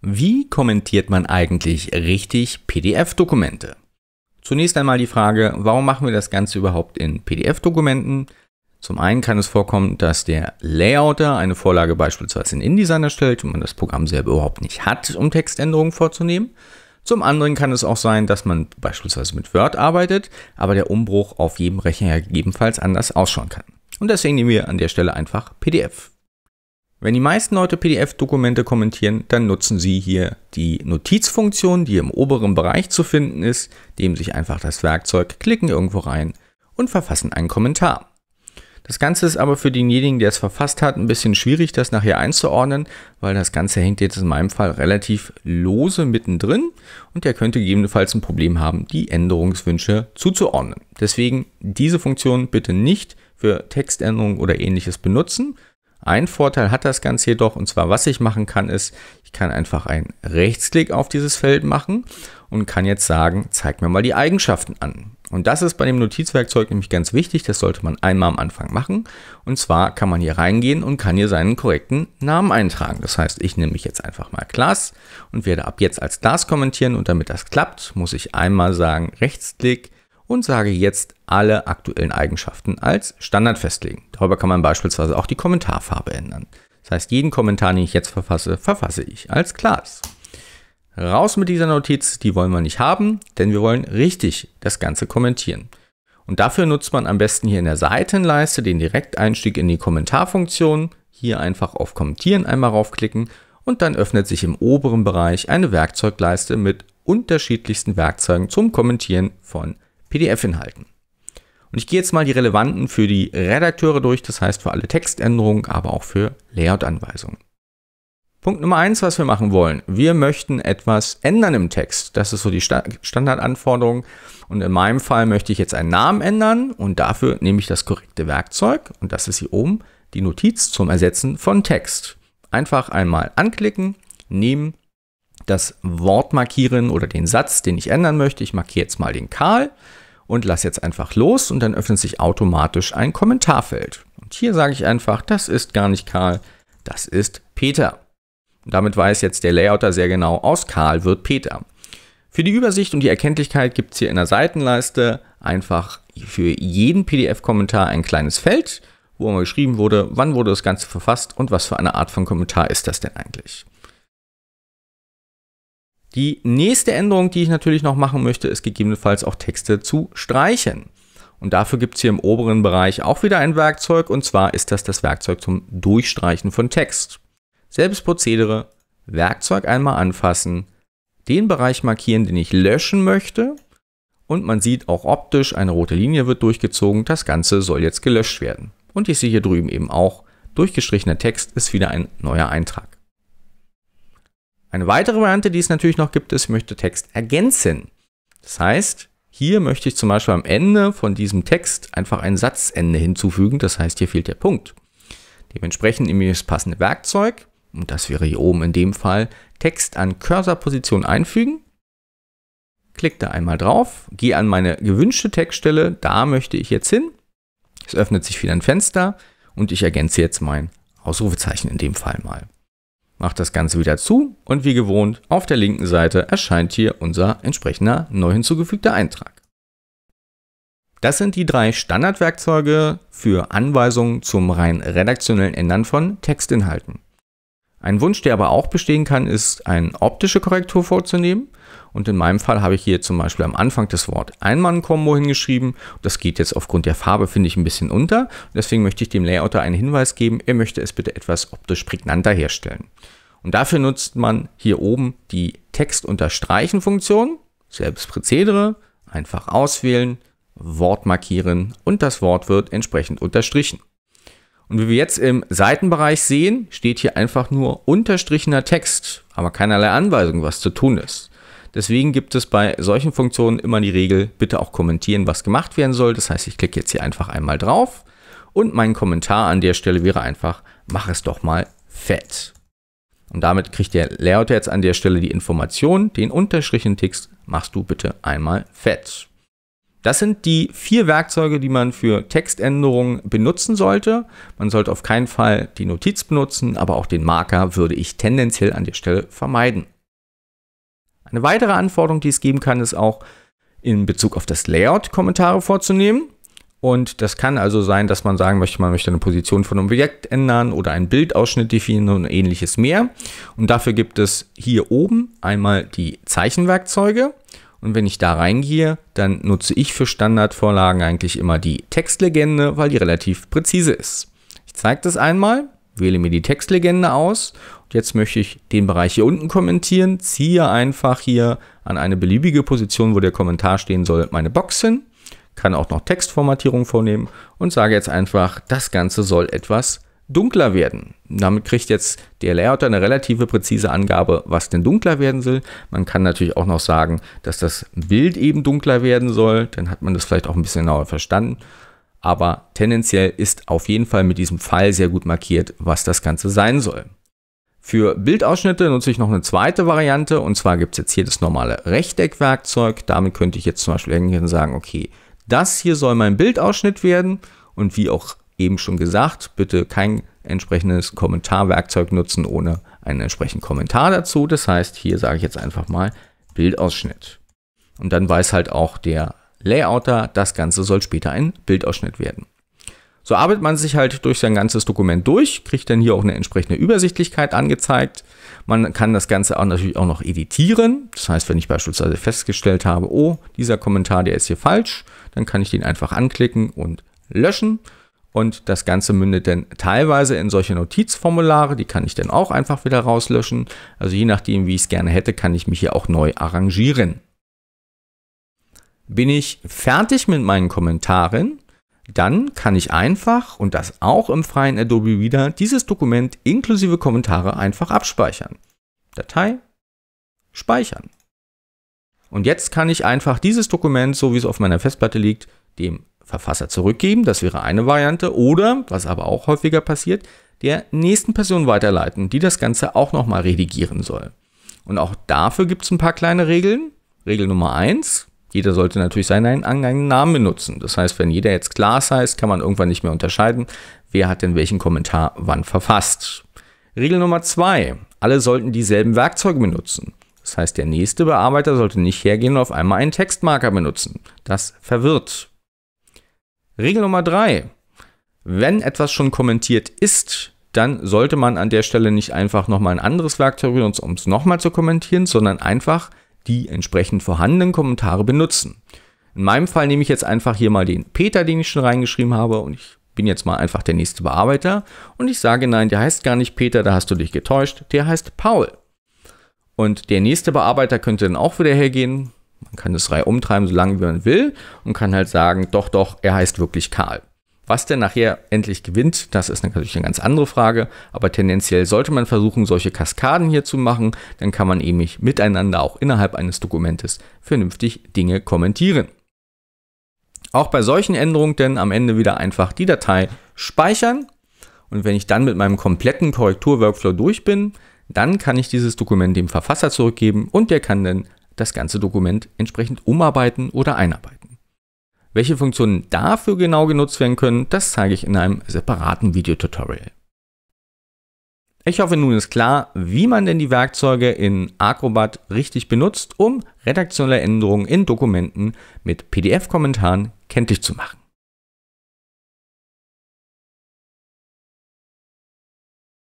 Wie kommentiert man eigentlich richtig PDF-Dokumente? Zunächst einmal die Frage, warum machen wir das Ganze überhaupt in PDF-Dokumenten? Zum einen kann es vorkommen, dass der Layouter eine Vorlage beispielsweise in InDesign erstellt und man das Programm selber überhaupt nicht hat, um Textänderungen vorzunehmen. Zum anderen kann es auch sein, dass man beispielsweise mit Word arbeitet, aber der Umbruch auf jedem Rechner gegebenenfalls anders ausschauen kann. Und deswegen nehmen wir an der Stelle einfach PDF. Wenn die meisten Leute PDF-Dokumente kommentieren, dann nutzen sie hier die Notizfunktion, die im oberen Bereich zu finden ist, nehmen sich einfach das Werkzeug, klicken irgendwo rein und verfassen einen Kommentar. Das Ganze ist aber für denjenigen, der es verfasst hat, ein bisschen schwierig, das nachher einzuordnen, weil das Ganze hängt jetzt in meinem Fall relativ lose mittendrin und der könnte gegebenenfalls ein Problem haben, die Änderungswünsche zuzuordnen. Deswegen diese Funktion bitte nicht für Textänderungen oder ähnliches benutzen, ein Vorteil hat das Ganze jedoch, und zwar was ich machen kann, ist, ich kann einfach einen Rechtsklick auf dieses Feld machen und kann jetzt sagen, zeig mir mal die Eigenschaften an. Und das ist bei dem Notizwerkzeug nämlich ganz wichtig, das sollte man einmal am Anfang machen. Und zwar kann man hier reingehen und kann hier seinen korrekten Namen eintragen. Das heißt, ich nehme mich jetzt einfach mal Klaas und werde ab jetzt als Klaas kommentieren. Und damit das klappt, muss ich einmal sagen, Rechtsklick, und sage jetzt alle aktuellen Eigenschaften als Standard festlegen. Darüber kann man beispielsweise auch die Kommentarfarbe ändern. Das heißt, jeden Kommentar, den ich jetzt verfasse, verfasse ich als Class. Raus mit dieser Notiz, die wollen wir nicht haben, denn wir wollen richtig das Ganze kommentieren. Und dafür nutzt man am besten hier in der Seitenleiste den Direkteinstieg in die Kommentarfunktion. Hier einfach auf Kommentieren einmal raufklicken und dann öffnet sich im oberen Bereich eine Werkzeugleiste mit unterschiedlichsten Werkzeugen zum Kommentieren von PDF-Inhalten. Und ich gehe jetzt mal die relevanten für die Redakteure durch, das heißt für alle Textänderungen, aber auch für Layout-Anweisungen. Punkt Nummer eins, was wir machen wollen. Wir möchten etwas ändern im Text. Das ist so die Standardanforderung. Und in meinem Fall möchte ich jetzt einen Namen ändern und dafür nehme ich das korrekte Werkzeug. Und das ist hier oben die Notiz zum Ersetzen von Text. Einfach einmal anklicken, nehmen, das Wort markieren oder den Satz, den ich ändern möchte. Ich markiere jetzt mal den Karl und lasse jetzt einfach los und dann öffnet sich automatisch ein Kommentarfeld. Und hier sage ich einfach, das ist gar nicht Karl, das ist Peter. Und damit weiß jetzt der Layouter sehr genau, aus Karl wird Peter. Für die Übersicht und die Erkenntlichkeit gibt es hier in der Seitenleiste einfach für jeden PDF-Kommentar ein kleines Feld, wo immer geschrieben wurde, wann wurde das Ganze verfasst und was für eine Art von Kommentar ist das denn eigentlich. Die nächste Änderung, die ich natürlich noch machen möchte, ist gegebenenfalls auch Texte zu streichen. Und dafür gibt es hier im oberen Bereich auch wieder ein Werkzeug und zwar ist das das Werkzeug zum Durchstreichen von Text. Selbes Prozedere, Werkzeug einmal anfassen, den Bereich markieren, den ich löschen möchte und man sieht auch optisch, eine rote Linie wird durchgezogen, das Ganze soll jetzt gelöscht werden. Und ich sehe hier drüben eben auch, durchgestrichener Text ist wieder ein neuer Eintrag. Eine weitere Variante, die es natürlich noch gibt, ist, ich möchte Text ergänzen. Das heißt, hier möchte ich zum Beispiel am Ende von diesem Text einfach ein Satzende hinzufügen. Das heißt, hier fehlt der Punkt. Dementsprechend nehme ich das passende Werkzeug. Und das wäre hier oben in dem Fall Text an Cursorposition einfügen. Klick da einmal drauf, gehe an meine gewünschte Textstelle, da möchte ich jetzt hin. Es öffnet sich wieder ein Fenster und ich ergänze jetzt mein Ausrufezeichen in dem Fall mal. Mache das Ganze wieder zu und wie gewohnt auf der linken Seite erscheint hier unser entsprechender neu hinzugefügter Eintrag. Das sind die drei Standardwerkzeuge für Anweisungen zum rein redaktionellen Ändern von Textinhalten. Ein Wunsch, der aber auch bestehen kann, ist, eine optische Korrektur vorzunehmen und in meinem Fall habe ich hier zum Beispiel am Anfang das Wort Einmann-Kombo hingeschrieben. Das geht jetzt aufgrund der Farbe, finde ich, ein bisschen unter. Deswegen möchte ich dem Layouter einen Hinweis geben, er möchte es bitte etwas optisch prägnanter herstellen. Und dafür nutzt man hier oben die Text-Unterstreichen-Funktion. selbst Prozedere, einfach auswählen, Wort markieren und das Wort wird entsprechend unterstrichen. Und wie wir jetzt im Seitenbereich sehen, steht hier einfach nur unterstrichener Text, aber keinerlei Anweisung, was zu tun ist. Deswegen gibt es bei solchen Funktionen immer die Regel, bitte auch kommentieren, was gemacht werden soll. Das heißt, ich klicke jetzt hier einfach einmal drauf und mein Kommentar an der Stelle wäre einfach, mach es doch mal fett. Und damit kriegt der Layout jetzt an der Stelle die Information, den unterstrichen Text machst du bitte einmal fett. Das sind die vier Werkzeuge, die man für Textänderungen benutzen sollte. Man sollte auf keinen Fall die Notiz benutzen, aber auch den Marker würde ich tendenziell an der Stelle vermeiden. Eine weitere Anforderung, die es geben kann, ist auch in Bezug auf das Layout Kommentare vorzunehmen. Und das kann also sein, dass man sagen möchte, man möchte eine Position von einem Objekt ändern oder einen Bildausschnitt definieren und ähnliches mehr. Und dafür gibt es hier oben einmal die Zeichenwerkzeuge. Und wenn ich da reingehe, dann nutze ich für Standardvorlagen eigentlich immer die Textlegende, weil die relativ präzise ist. Ich zeige das einmal wähle mir die Textlegende aus. Und jetzt möchte ich den Bereich hier unten kommentieren, ziehe einfach hier an eine beliebige Position, wo der Kommentar stehen soll, meine Box hin, kann auch noch Textformatierung vornehmen und sage jetzt einfach, das Ganze soll etwas dunkler werden. Damit kriegt jetzt der Layouter eine relative präzise Angabe, was denn dunkler werden soll. Man kann natürlich auch noch sagen, dass das Bild eben dunkler werden soll. Dann hat man das vielleicht auch ein bisschen genauer verstanden aber tendenziell ist auf jeden Fall mit diesem Pfeil sehr gut markiert, was das Ganze sein soll. Für Bildausschnitte nutze ich noch eine zweite Variante und zwar gibt es jetzt hier das normale Rechteckwerkzeug. Damit könnte ich jetzt zum Beispiel sagen, okay, das hier soll mein Bildausschnitt werden und wie auch eben schon gesagt, bitte kein entsprechendes Kommentarwerkzeug nutzen ohne einen entsprechenden Kommentar dazu. Das heißt, hier sage ich jetzt einfach mal Bildausschnitt. Und dann weiß halt auch der Layouter. Das Ganze soll später ein Bildausschnitt werden. So arbeitet man sich halt durch sein ganzes Dokument durch, kriegt dann hier auch eine entsprechende Übersichtlichkeit angezeigt. Man kann das Ganze auch natürlich auch noch editieren. Das heißt, wenn ich beispielsweise festgestellt habe, oh, dieser Kommentar, der ist hier falsch, dann kann ich den einfach anklicken und löschen. Und das Ganze mündet dann teilweise in solche Notizformulare, die kann ich dann auch einfach wieder rauslöschen. Also je nachdem, wie ich es gerne hätte, kann ich mich hier auch neu arrangieren. Bin ich fertig mit meinen Kommentaren, dann kann ich einfach und das auch im freien Adobe Reader dieses Dokument inklusive Kommentare einfach abspeichern. Datei, speichern. Und jetzt kann ich einfach dieses Dokument, so wie es auf meiner Festplatte liegt, dem Verfasser zurückgeben. Das wäre eine Variante. Oder, was aber auch häufiger passiert, der nächsten Person weiterleiten, die das Ganze auch nochmal redigieren soll. Und auch dafür gibt es ein paar kleine Regeln. Regel Nummer 1, jeder sollte natürlich seinen eigenen Namen benutzen. Das heißt, wenn jeder jetzt Klaas heißt, kann man irgendwann nicht mehr unterscheiden, wer hat denn welchen Kommentar wann verfasst. Regel Nummer zwei: Alle sollten dieselben Werkzeuge benutzen. Das heißt, der nächste Bearbeiter sollte nicht hergehen und auf einmal einen Textmarker benutzen. Das verwirrt. Regel Nummer drei: Wenn etwas schon kommentiert ist, dann sollte man an der Stelle nicht einfach nochmal ein anderes Werkzeug benutzen, um es nochmal zu kommentieren, sondern einfach die entsprechend vorhandenen Kommentare benutzen. In meinem Fall nehme ich jetzt einfach hier mal den Peter, den ich schon reingeschrieben habe und ich bin jetzt mal einfach der nächste Bearbeiter und ich sage nein, der heißt gar nicht Peter, da hast du dich getäuscht, der heißt Paul. Und der nächste Bearbeiter könnte dann auch wieder hergehen, man kann das Reihe umtreiben, solange wie man will und kann halt sagen, doch, doch, er heißt wirklich Karl. Was denn nachher endlich gewinnt, das ist natürlich eine ganz andere Frage, aber tendenziell sollte man versuchen, solche Kaskaden hier zu machen, dann kann man eben miteinander auch innerhalb eines Dokumentes vernünftig Dinge kommentieren. Auch bei solchen Änderungen denn am Ende wieder einfach die Datei speichern und wenn ich dann mit meinem kompletten Korrekturworkflow durch bin, dann kann ich dieses Dokument dem Verfasser zurückgeben und der kann dann das ganze Dokument entsprechend umarbeiten oder einarbeiten. Welche Funktionen dafür genau genutzt werden können, das zeige ich in einem separaten Videotutorial. Ich hoffe, nun ist klar, wie man denn die Werkzeuge in Acrobat richtig benutzt, um redaktionelle Änderungen in Dokumenten mit PDF-Kommentaren kenntlich zu machen.